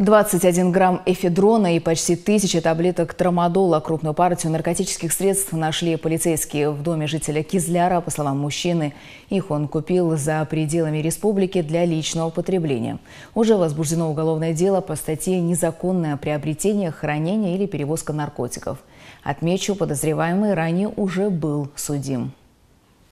21 грамм эфедрона и почти тысяча таблеток трамадола. Крупную партию наркотических средств нашли полицейские в доме жителя Кизляра. По словам мужчины, их он купил за пределами республики для личного потребления. Уже возбуждено уголовное дело по статье «Незаконное приобретение, хранение или перевозка наркотиков». Отмечу, подозреваемый ранее уже был судим.